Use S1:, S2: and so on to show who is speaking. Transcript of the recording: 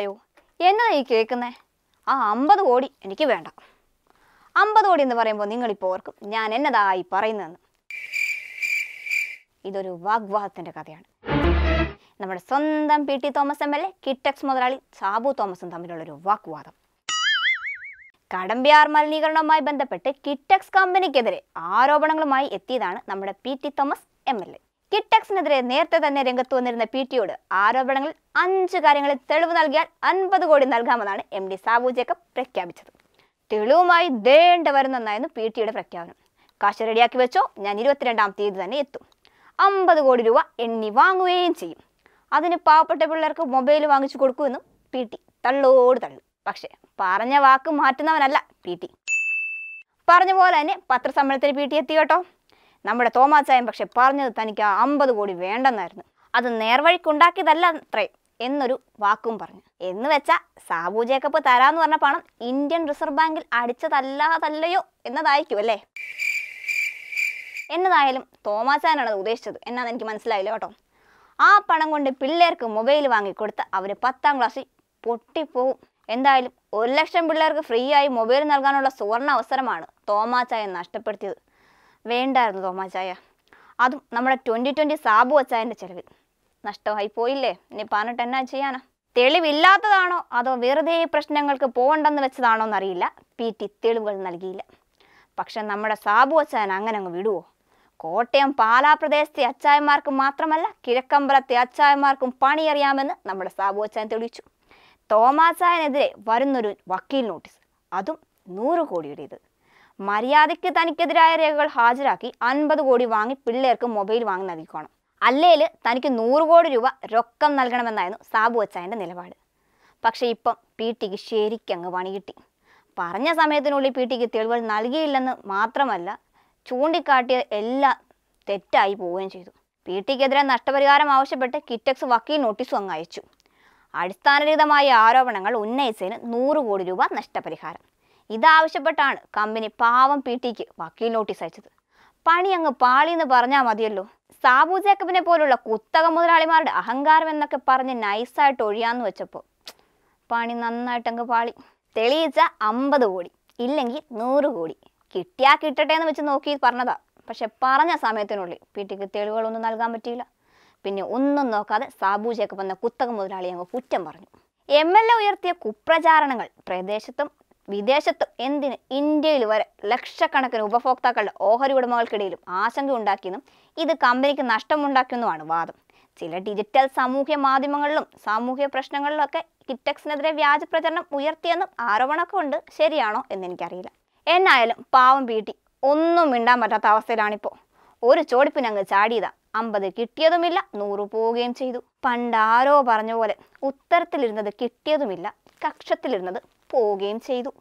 S1: മനസ്സിലായോ എന്നാ ഈ കേൾക്കുന്നേ ആ അമ്പത് കോടി എനിക്ക് വേണ്ട അമ്പത് കോടി എന്ന് പറയുമ്പോൾ നിങ്ങളിപ്പോൾ ഓർക്കും ഞാൻ എന്നതായി പറയുന്നതെന്ന് ഇതൊരു വാഗ്വാദത്തിൻ്റെ കഥയാണ് നമ്മുടെ സ്വന്തം P T Thomas M L A Kitex മുതലാളി സാബു തോമസും തമ്മിലുള്ളൊരു വാഗ്വാദം കടമ്പ്യാർ മലിനീകരണവുമായി ബന്ധപ്പെട്ട് കിറ്റക്സ് കമ്പനിക്കെതിരെ ആരോപണങ്ങളുമായി എത്തിയതാണ് നമ്മുടെ P T Thomas M L A കിട്ടക്സിനെതിരെ നേരത്തെ തന്നെ രംഗത്ത് വന്നിരുന്ന പി ടിയോട് ആരോപണങ്ങൾ അഞ്ച് കാര്യങ്ങളിൽ തെളിവ് നൽകിയാൽ അൻപത് കോടി നൽകാമെന്നാണ് എം ഡി സാബു ജേക്കബ് പ്രഖ്യാപിച്ചത് തെളിവുമായി ദേണ്ട വരുന്നെന്നായിരുന്നു പി ടിയുടെ പ്രഖ്യാപനം കാശ് റെഡിയാക്കി വെച്ചോ ഞാൻ ഇരുപത്തിരണ്ടാം തീയതി തന്നെ എത്തും അമ്പത് കോടി രൂപ എണ്ണി വാങ്ങുകയും ചെയ്യും അതിന് പാവപ്പെട്ട പിള്ളേർക്ക് മൊബൈൽ വാങ്ങിച്ചു കൊടുക്കുമെന്നും പി ടി തള്ളോട് തള്ളു പക്ഷേ പറഞ്ഞ വാക്ക് മാറ്റുന്നവനല്ല പി ടി പറഞ്ഞ പോലെ തന്നെ പത്രസമ്മേളനത്തിന് പി ടി എത്തി കേട്ടോ നമ്മുടെ തോമാച്ചായൻ പക്ഷെ പറഞ്ഞത് തനിക്ക് ആ അമ്പത് കോടി വേണ്ടെന്നായിരുന്നു അത് നേർവഴിക്കുണ്ടാക്കിയതല്ല അത്രേ എന്നൊരു വാക്കും പറഞ്ഞു എന്ന് വെച്ചാൽ സാബു ജേക്കബ് തരാന്ന് പറഞ്ഞ പണം ഇന്ത്യൻ റിസർവ് ബാങ്കിൽ അടിച്ചതല്ലാതല്ലയോ എന്നതായിരിക്കും അല്ലേ എന്നതായാലും തോമാച്ചാനാണ് അത് ഉദ്ദേശിച്ചത് എന്നാന്ന് എനിക്ക് മനസ്സിലായില്ല കേട്ടോ ആ പണം കൊണ്ട് പിള്ളേർക്ക് മൊബൈൽ വാങ്ങിക്കൊടുത്ത് അവർ പത്താം ക്ലാസ്സിൽ പൊട്ടിപ്പോവും എന്തായാലും ഒരു ലക്ഷം പിള്ളേർക്ക് ഫ്രീ ആയി മൊബൈൽ നൽകാനുള്ള സുവർണ അവസരമാണ് തോമാച്ചായൻ നഷ്ടപ്പെടുത്തിയത് വേണ്ടായിരുന്നു തോമാചായ അതും നമ്മുടെ ട്വൻറ്റി ട്വൻറ്റി സാബു അച്ചായൻ്റെ ചിലവിൽ നഷ്ടമായി പോയില്ലേ ഇനി പറഞ്ഞിട്ട് എന്നാ ചെയ്യാനാ തെളിവില്ലാത്തതാണോ അതോ വെറുതെ പ്രശ്നങ്ങൾക്ക് പോകണ്ടെന്ന് വെച്ചതാണോ എന്നറിയില്ല പി ടി തെളിവുകൾ നൽകിയില്ല പക്ഷെ നമ്മുടെ സാബു അച്ചായൻ അങ്ങനെ അങ്ങ് വിടുവോ കോട്ടയം പാലാ പ്രദേശത്തെ അച്ചായന്മാർക്ക് മാത്രമല്ല കിഴക്കമ്പലത്തെ അച്ചായന്മാർക്കും പണിയറിയാമെന്ന് നമ്മുടെ സാബു അച്ചായൻ തെളിയിച്ചു തോമാച്ചായനെതിരെ വരുന്നൊരു വക്കീൽ നോട്ടീസ് അതും നൂറ് കോടിയുടേത് മര്യാദയ്ക്ക് തനിക്കെതിരായ രേഖകൾ ഹാജരാക്കി അൻപത് കോടി വാങ്ങി പിള്ളേർക്ക് മൊബൈൽ വാങ്ങി നൽകിക്കോണം അല്ലേൽ തനിക്ക് നൂറ് കോടി രൂപ രൊക്കം നൽകണമെന്നായിരുന്നു സാബു അച്ചായൻ്റെ നിലപാട് പക്ഷേ ഇപ്പം പി ടിക്ക് ശരിക്കങ്ങ് പണി കിട്ടി പറഞ്ഞ സമയത്തിനുള്ളിൽ പി ടിക്ക് തെളിവുകൾ നൽകിയില്ലെന്ന് മാത്രമല്ല ചൂണ്ടിക്കാട്ടിയ എല്ലാം തെറ്റായി പോവുകയും ചെയ്തു പി ടിക്കെതിരെ നഷ്ടപരിഹാരം ആവശ്യപ്പെട്ട് കിറ്റക്സ് വക്കീൽ നോട്ടീസും അങ്ങ് അയച്ചു അടിസ്ഥാനരഹിതമായ ആരോപണങ്ങൾ ഉന്നയിച്ചതിന് നൂറ് കോടി രൂപ നഷ്ടപരിഹാരം ഇതാവശ്യപ്പെട്ടാണ് കമ്പനി പാവം പി ടിക്ക് വക്കീൽ നോട്ടീസ് അയച്ചത് പണി അങ്ങ് പാളിയെന്ന് പറഞ്ഞാൽ മതിയല്ലോ സാബു ജേക്കബിനെ പോലുള്ള കുത്തക മുതലാളിമാരുടെ അഹങ്കാരം എന്നൊക്കെ പറഞ്ഞ് നൈസായിട്ട് ഒഴിയാന്ന് വെച്ചപ്പോൾ പണി നന്നായിട്ടങ്ങ് പാളി തെളിയിച്ച അമ്പത് കോടി ഇല്ലെങ്കിൽ നൂറ് കോടി കിട്ടിയാ കിട്ടട്ടെ എന്ന് വെച്ച് നോക്കി പറഞ്ഞതാ പക്ഷെ പറഞ്ഞ സമയത്തിനുള്ളിൽ പി ടിക്ക് തെളിവുകളൊന്നും നൽകാൻ പറ്റിയില്ല പിന്നെ ഒന്നും നോക്കാതെ സാബു ജേക്കബ് എന്ന കുത്തക മുതലാളി അങ്ങ് കുറ്റം പറഞ്ഞു എം എൽ എ ഉയർത്തിയ കുപ്രചാരണങ്ങൾ പ്രദേശത്തും വിദേശത്ത് എന്തിന് ഇന്ത്യയിൽ വരെ ലക്ഷക്കണക്കിന് ഉപഭോക്താക്കളുടെ ഓഹരി ഉടമകൾക്കിടയിലും ആശങ്ക ഉണ്ടാക്കിയെന്നും ഇത് കമ്പനിക്ക് നഷ്ടമുണ്ടാക്കിയെന്നുമാണ് വാദം ചില ഡിജിറ്റൽ സാമൂഹ്യ മാധ്യമങ്ങളിലും സാമൂഹ്യ പ്രശ്നങ്ങളിലൊക്കെ കിറ്റക്സിനെതിരെ വ്യാജ പ്രചരണം ഉയർത്തിയെന്നും ആരോപണമൊക്കെ ഉണ്ട് ശരിയാണോ എന്ന് എനിക്കറിയില്ല എന്നായാലും പാവം പീട്ടി ഒന്നും മിണ്ടാൻ പറ്റാത്ത അവസ്ഥയിലാണിപ്പോൾ ഒരു ചോടിപ്പിനങ്ങ് ചാടിയതാ അമ്പത് കിട്ടിയതുമില്ല നൂറ് പോവുകയും ചെയ്തു പണ്ടാരോ പറഞ്ഞ പോലെ ഉത്തരത്തിലിരുന്നത് കിട്ടിയതുമില്ല കക്ഷത്തിലിരുന്നത് പോവുകയും ചെയ്തു